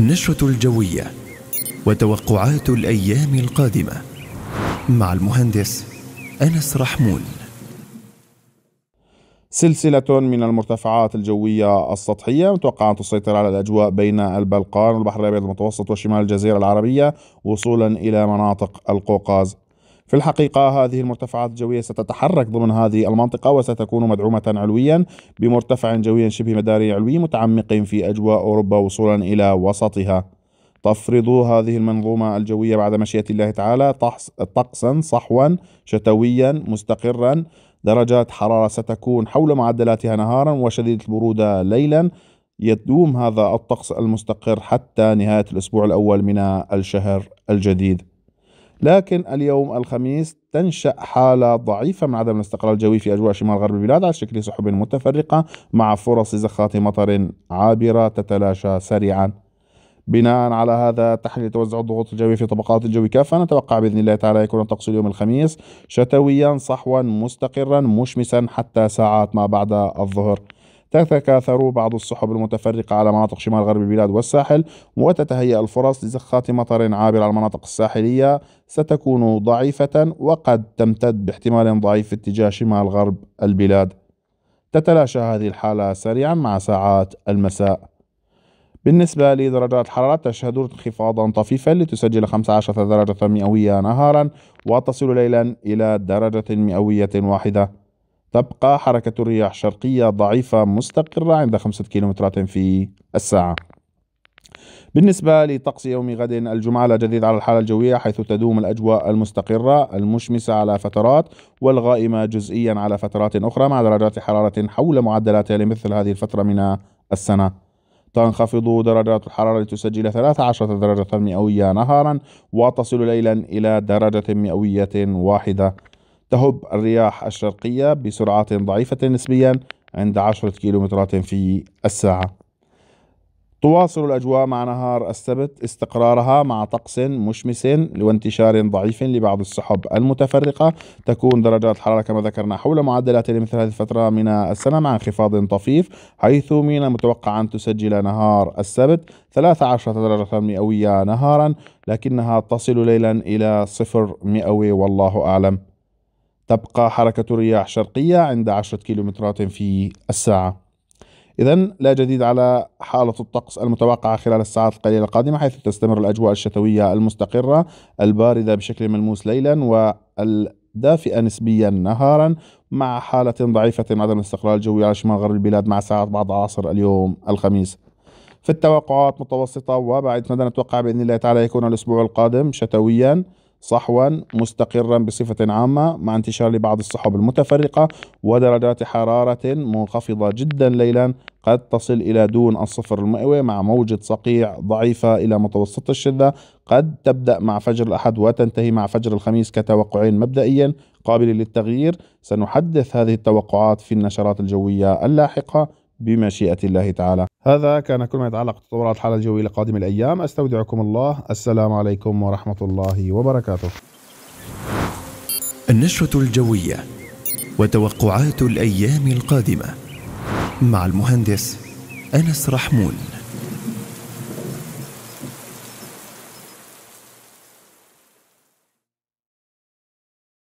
النشرة الجوية وتوقعات الأيام القادمة مع المهندس أنس رحمون سلسلة من المرتفعات الجوية السطحية متوقع أن تسيطر على الأجواء بين البلقان والبحر الأبيض المتوسط وشمال الجزيرة العربية وصولا إلى مناطق القوقاز في الحقيقة هذه المرتفعات الجوية ستتحرك ضمن هذه المنطقة وستكون مدعومة علويا بمرتفع جوي شبه مداري علوي متعمق في أجواء أوروبا وصولا إلى وسطها تفرض هذه المنظومة الجوية بعد مشيئة الله تعالى طقسا صحوا شتويا مستقرا درجات حرارة ستكون حول معدلاتها نهارا وشديدة البرودة ليلا يدوم هذا الطقس المستقر حتى نهاية الأسبوع الأول من الشهر الجديد لكن اليوم الخميس تنشأ حالة ضعيفة من عدم الاستقرار الجوي في أجواء شمال غرب البلاد على شكل سحب متفرقة مع فرص زخات مطر عابرة تتلاشى سريعا بناء على هذا تحليل توزع الضغوط الجوية في طبقات الجو كافة نتوقع بإذن الله تعالى يكون الطقس اليوم الخميس شتويا صحوا مستقرا مشمسا حتى ساعات ما بعد الظهر تتكاثر بعض السحب المتفرقة على مناطق شمال غرب البلاد والساحل وتتهيأ الفرص لزخات مطر عابر على المناطق الساحلية ستكون ضعيفة وقد تمتد باحتمال ضعيف في اتجاه شمال غرب البلاد تتلاشى هذه الحالة سريعا مع ساعات المساء بالنسبة لدرجات الحرارة تشهد انخفاضا طفيفا لتسجل 15 درجة مئوية نهارا وتصل ليلا إلى درجة مئوية واحدة تبقى حركة الرياح شرقية ضعيفة مستقرة عند خمسة كيلومترات في الساعة بالنسبة لطقس يوم غد الجمعة لا جديد على الحالة الجوية حيث تدوم الأجواء المستقرة المشمسة على فترات والغائمة جزئيا على فترات أخرى مع درجات حرارة حول معدلاتها لمثل هذه الفترة من السنة تنخفض درجات الحرارة لتسجل 13 درجة مئوية نهارا وتصل ليلا إلى درجة مئوية واحدة تهب الرياح الشرقية بسرعات ضعيفة نسبيا عند 10 كيلومترات في الساعة تواصل الأجواء مع نهار السبت استقرارها مع طقس مشمس وانتشار ضعيف لبعض السحب المتفرقة تكون درجات الحرارة كما ذكرنا حول معدلات لمثل هذه الفترة من السنة مع انخفاض طفيف حيث من المتوقع أن تسجل نهار السبت 13 درجة مئوية نهارا لكنها تصل ليلا إلى صفر مئوي والله أعلم تبقى حركة رياح شرقية عند 10 كيلومترات في الساعة إذا لا جديد على حالة الطقس المتوقعة خلال الساعات القليلة القادمة حيث تستمر الأجواء الشتوية المستقرة الباردة بشكل ملموس ليلا والدافئة نسبيا نهارا مع حالة ضعيفة عدم الاستقرار الجوي على شمال غرب البلاد مع ساعات بعض عصر اليوم الخميس في التوقعات متوسطة وبعد مدى نتوقع بإذن الله تعالى يكون الأسبوع القادم شتويا صحوا مستقرا بصفة عامة مع انتشار لبعض السحب المتفرقة ودرجات حرارة منخفضة جدا ليلا قد تصل إلى دون الصفر المئوي مع موجة صقيع ضعيفة إلى متوسطة الشدة قد تبدأ مع فجر الأحد وتنتهي مع فجر الخميس كتوقعين مبدئيا قابل للتغيير سنحدث هذه التوقعات في النشرات الجوية اللاحقة بمشيئة الله تعالى هذا كان كل ما يتعلق بتطورات الحالة الجوية لقادم الأيام أستودعكم الله السلام عليكم ورحمة الله وبركاته النشرة الجوية وتوقعات الأيام القادمة مع المهندس أنس رحمون